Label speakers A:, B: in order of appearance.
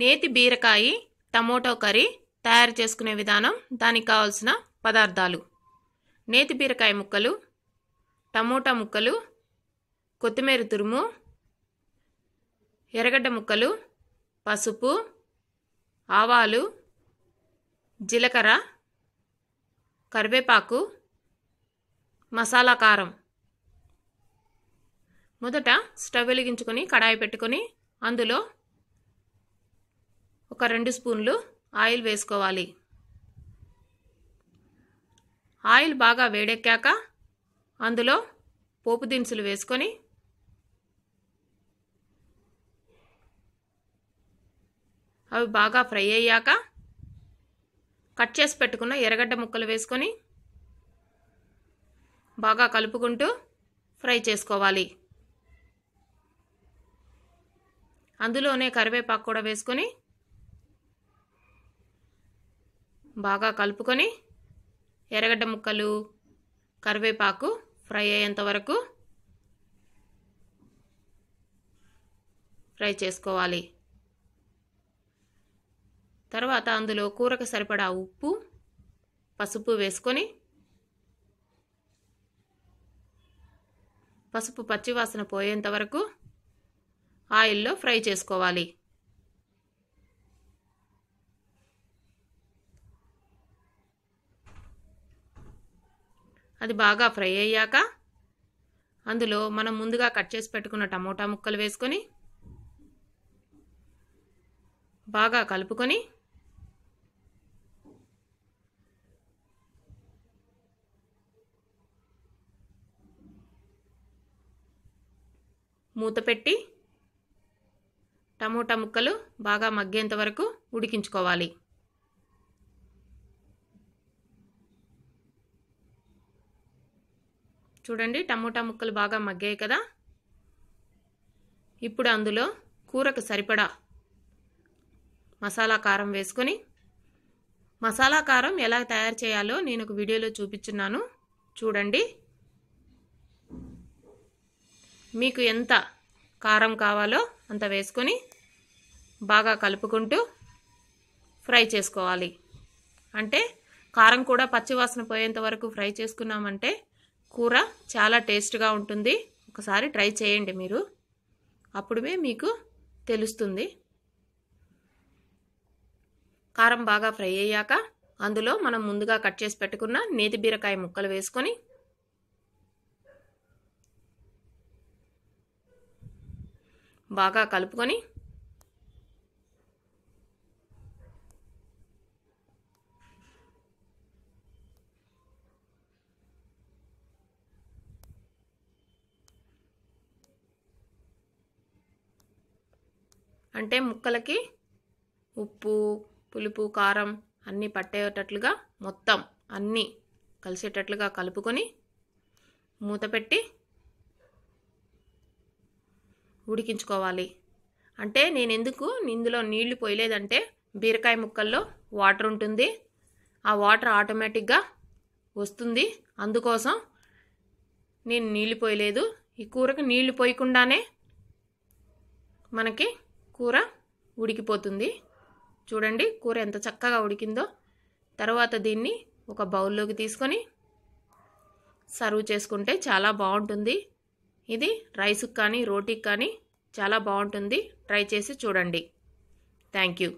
A: నేతి బీరకాయ tomato curry తయారు చేసుకునే విధానం దానికి కావాల్సిన పదార్థాలు నేతి బీరకాయ ముక్కలు టమోటా ముక్కలు కొత్తిమీర తురుము ఎర్రగడ్డ ముక్కలు పసుపు ఆవాలు జీలకర్ర కరివేపాకు మసాలా కారం మొదట స్టవ్ వెలిగించుకొని కడాయి పెట్టుకొని అందులో ఒక రెండు స్పూన్లు ఆయిల్ వేసుకోవాలి ఆయిల్ బాగా వేడెక్కాక అందులో పోపు దినుసులు వేసుకొని అవి బాగా ఫ్రై అయ్యాక కట్ చేసి పెట్టుకున్న ఎర్రగడ్డ ముక్కలు వేసుకొని బాగా కలుపుకుంటూ ఫ్రై చేసుకోవాలి అందులోనే కరివేపాకు కూడా వేసుకొని బాగా కలుపుకొని ఎర్రగడ్డ ముక్కలు కరివేపాకు ఫ్రై అయ్యేంత వరకు ఫ్రై చేసుకోవాలి తర్వాత అందులో కూరకు సరిపడా ఉప్పు పసుపు వేసుకొని పసుపు పచ్చివాసన పోయేంత వరకు ఆయిల్లో ఫ్రై చేసుకోవాలి అది బాగా ఫ్రై అయ్యాక అందులో మనం ముందుగా కట్ చేసి పెట్టుకున్న టమోటా ముక్కలు వేసుకొని బాగా కలుపుకొని మూత పెట్టి టమోటా ముక్కలు బాగా మగ్గేంత వరకు ఉడికించుకోవాలి చూడండి టమోటా ముక్కలు బాగా మగ్గాయి కదా ఇప్పుడు అందులో కూరకు సరిపడా మసాలా కారం వేసుకొని మసాలా కారం ఎలా తయారు చేయాలో నేను ఒక వీడియోలో చూపించున్నాను చూడండి మీకు ఎంత కారం కావాలో అంత వేసుకొని బాగా కలుపుకుంటూ ఫ్రై చేసుకోవాలి అంటే కారం కూడా పచ్చివాసన పోయేంత వరకు ఫ్రై చేసుకున్నామంటే కూర చాలా టేస్ట్గా ఉంటుంది ఒకసారి ట్రై చేయండి మీరు అప్పుడే మీకు తెలుస్తుంది కారం బాగా ఫ్రై అయ్యాక అందులో మనం ముందుగా కట్ చేసి పెట్టుకున్న నేతి బీరకాయ ముక్కలు వేసుకొని బాగా కలుపుకొని అంటే ముక్కలకి ఉప్పు పులుపు కారం అన్నీ పట్టేటట్లుగా మొత్తం అన్నీ కలిసేటట్లుగా కలుపుకొని మూత పెట్టి ఉడికించుకోవాలి అంటే నేను ఎందుకు ఇందులో నీళ్లు పోయలేదంటే బీరకాయ ముక్కల్లో వాటర్ ఉంటుంది ఆ వాటర్ ఆటోమేటిక్గా వస్తుంది అందుకోసం నేను నీళ్లు పోయలేదు ఈ కూరకు నీళ్లు పోయకుండానే మనకి కూర ఉడికిపోతుంది చూడండి కూర ఎంత చక్కగా ఉడికిందో తర్వాత దీన్ని ఒక బౌల్లోకి తీసుకొని సర్వ్ చేసుకుంటే చాలా బాగుంటుంది ఇది రైస్కి కానీ రోటీకి కానీ చాలా బాగుంటుంది ట్రై చేసి చూడండి థ్యాంక్ యూ